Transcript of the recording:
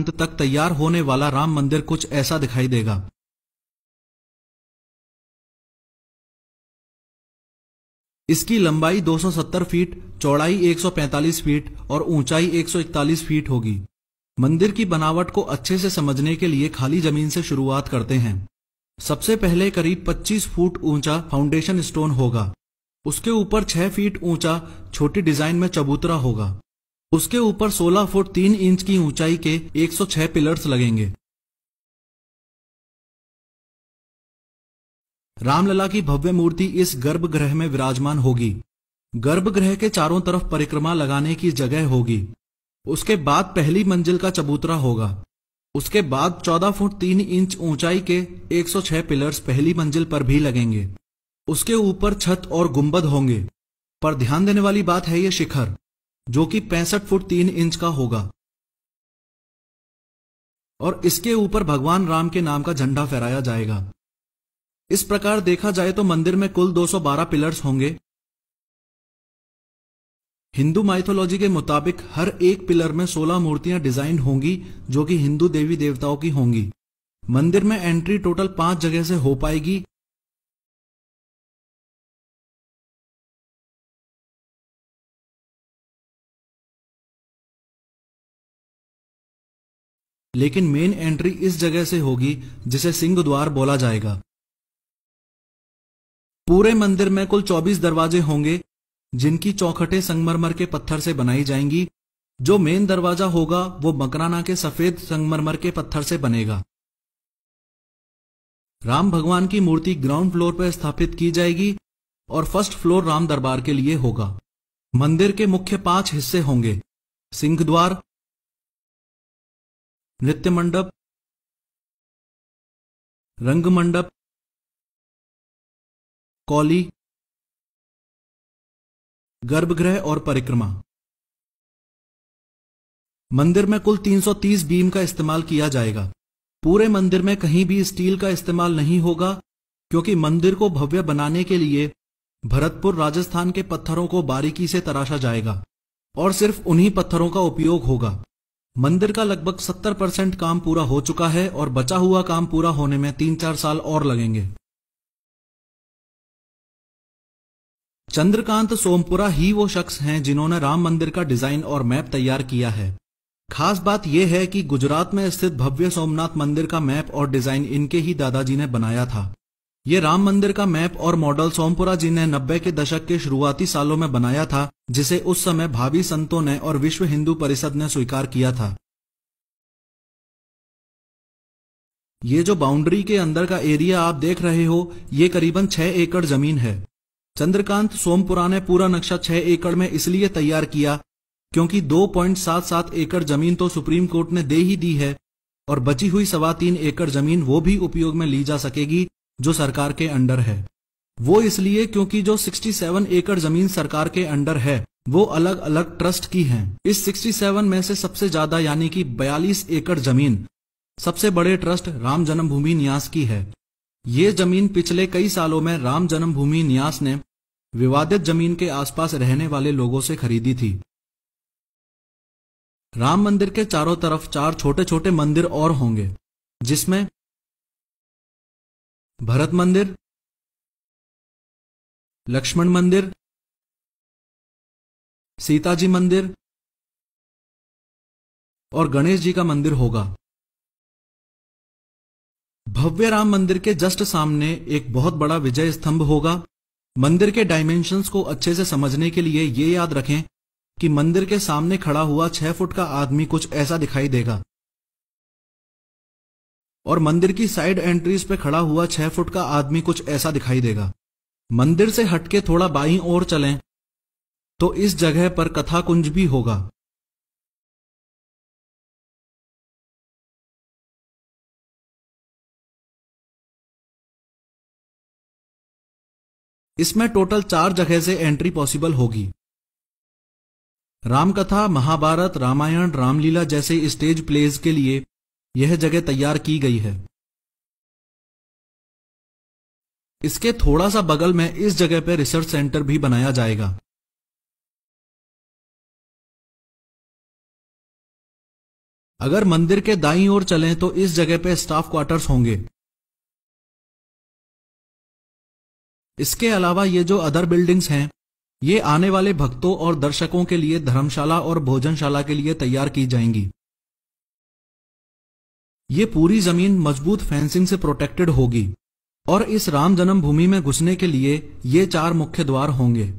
अंत तक तैयार होने वाला राम मंदिर कुछ ऐसा दिखाई देगा इसकी लंबाई 270 फीट चौड़ाई 145 फीट और ऊंचाई 141 फीट होगी मंदिर की बनावट को अच्छे से समझने के लिए खाली जमीन से शुरुआत करते हैं सबसे पहले करीब 25 फुट ऊंचा फाउंडेशन स्टोन होगा उसके ऊपर 6 फीट ऊंचा छोटी डिजाइन में चबूतरा होगा उसके ऊपर 16 फुट 3 इंच की ऊंचाई के 106 पिलर्स लगेंगे रामलला की भव्य मूर्ति इस गर्भगृह में विराजमान होगी गर्भगृह के चारों तरफ परिक्रमा लगाने की जगह होगी उसके बाद पहली मंजिल का चबूतरा होगा उसके बाद 14 फुट 3 इंच ऊंचाई के 106 पिलर्स पहली मंजिल पर भी लगेंगे उसके ऊपर छत और गुंबद होंगे पर ध्यान देने वाली बात है ये शिखर जो कि पैंसठ फुट तीन इंच का होगा और इसके ऊपर भगवान राम के नाम का झंडा फहराया जाएगा इस प्रकार देखा जाए तो मंदिर में कुल 212 पिलर्स होंगे हिंदू माइथोलॉजी के मुताबिक हर एक पिलर में 16 मूर्तियां डिजाइन होंगी जो कि हिंदू देवी देवताओं की होंगी मंदिर में एंट्री टोटल पांच जगह से हो पाएगी लेकिन मेन एंट्री इस जगह से होगी जिसे सिंह द्वार बोला जाएगा पूरे मंदिर में कुल 24 दरवाजे होंगे जिनकी चौखटें संगमरमर के पत्थर से बनाई जाएंगी जो मेन दरवाजा होगा वो मकराना के सफेद संगमरमर के पत्थर से बनेगा राम भगवान की मूर्ति ग्राउंड फ्लोर पर स्थापित की जाएगी और फर्स्ट फ्लोर राम दरबार के लिए होगा मंदिर के मुख्य पांच हिस्से होंगे सिंह द्वार नृत्य मंडप रंग मंडप कौली गर्भगृह और परिक्रमा मंदिर में कुल 330 बीम का इस्तेमाल किया जाएगा पूरे मंदिर में कहीं भी स्टील का इस्तेमाल नहीं होगा क्योंकि मंदिर को भव्य बनाने के लिए भरतपुर राजस्थान के पत्थरों को बारीकी से तराशा जाएगा और सिर्फ उन्हीं पत्थरों का उपयोग होगा मंदिर का लगभग 70 परसेंट काम पूरा हो चुका है और बचा हुआ काम पूरा होने में तीन चार साल और लगेंगे चंद्रकांत सोमपुरा ही वो शख्स हैं जिन्होंने राम मंदिर का डिजाइन और मैप तैयार किया है खास बात यह है कि गुजरात में स्थित भव्य सोमनाथ मंदिर का मैप और डिजाइन इनके ही दादाजी ने बनाया था ये राम मंदिर का मैप और मॉडल सोमपुरा जी ने नब्बे के दशक के शुरुआती सालों में बनाया था जिसे उस समय भावी संतों ने और विश्व हिंदू परिषद ने स्वीकार किया था ये जो बाउंड्री के अंदर का एरिया आप देख रहे हो ये करीबन छह एकड़ जमीन है चंद्रकांत सोमपुरा ने पूरा नक्शा छह एकड़ में इसलिए तैयार किया क्योंकि 2.77 एकड़ जमीन तो सुप्रीम कोर्ट ने दे ही दी है और बची हुई सवा तीन एकड़ जमीन वो भी उपयोग में ली जा सकेगी जो सरकार के अंडर है वो इसलिए क्योंकि जो 67 एकड़ जमीन सरकार के अंडर है वो अलग अलग ट्रस्ट की है इस 67 में से सबसे ज्यादा यानी कि 42 एकड़ जमीन सबसे बड़े ट्रस्ट राम जन्मभूमि न्यास की है ये जमीन पिछले कई सालों में राम जन्मभूमि न्यास ने विवादित जमीन के आसपास रहने वाले लोगों से खरीदी थी राम मंदिर के चारों तरफ चार छोटे छोटे मंदिर और होंगे जिसमें भरत मंदिर लक्ष्मण मंदिर सीताजी मंदिर और गणेश जी का मंदिर होगा भव्य राम मंदिर के जस्ट सामने एक बहुत बड़ा विजय स्तंभ होगा मंदिर के डायमेंशंस को अच्छे से समझने के लिए ये याद रखें कि मंदिर के सामने खड़ा हुआ छह फुट का आदमी कुछ ऐसा दिखाई देगा और मंदिर की साइड एंट्रीज पे खड़ा हुआ छह फुट का आदमी कुछ ऐसा दिखाई देगा मंदिर से हटके थोड़ा बाई और चलें तो इस जगह पर कथा कुंज भी होगा इसमें टोटल चार जगह से एंट्री पॉसिबल होगी रामकथा महाभारत रामायण रामलीला जैसे स्टेज प्लेज के लिए यह जगह तैयार की गई है इसके थोड़ा सा बगल में इस जगह पर रिसर्च सेंटर भी बनाया जाएगा अगर मंदिर के दाई ओर चलें तो इस जगह पे स्टाफ क्वार्टर्स होंगे इसके अलावा ये जो अदर बिल्डिंग्स हैं ये आने वाले भक्तों और दर्शकों के लिए धर्मशाला और भोजनशाला के लिए तैयार की जाएंगी ये पूरी जमीन मजबूत फेंसिंग से प्रोटेक्टेड होगी और इस राम जन्मभूमि में घुसने के लिए ये चार मुख्य द्वार होंगे